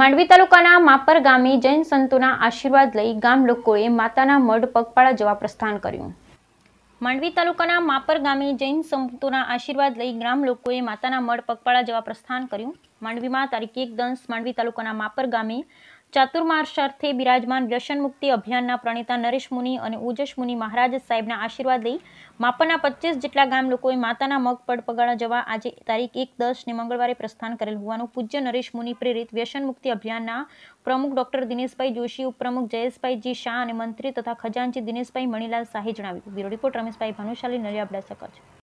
માંડવી તાલુકાના માપર ગામે જૈન સંતોના આશીર્વાદ લઈ ગામ લોકોએ માતાના મઢ પગપાળા જવા પ્રસ્થાન કર્યું માંડવી તાલુકાના માપર ગામે જૈન સંતોના આશીર્વાદ લઈ ગ્રામ લોકોએ માતાના મઢ પગપાળા જવા પ્રસ્થાન કર્યું માંડવીમાં તારીખ એક દસ માંડવી તાલુકાના માપર ગામે ચાતુર્માસરથી બિરાજમાન વ્યસન મુક્તિ અભિયાનના પ્રણેતા નરેશ મુનિ અને ઉજશ મુનિ મહારાજ સાહેબના આશીર્વાદ લઈ માપના પચીસ જેટલા ગામ લોકોએ માતાના મગ પડ પગાળા જવા આજે તારીખ એક દસને મંગળવારે પ્રસ્થાન કરેલ હોવાનું પૂજ્ય નરેશ મુનિ પ્રેરિત વ્યસન મુક્તિ અભિયાનના પ્રમુખ ડોક્ટર દિનેશભાઈ જોશી ઉપપ્રમુખ જયેશભાઈ જી શાહ અને મંત્રી તથા ખજાનચી દિનેશભાઈ મણીલાલ શાહે જણાવ્યું બ્યુરો રિપોર્ટ રમેશભાઈ ભાનુશાલી નરિયા અબડાસા કચ્છ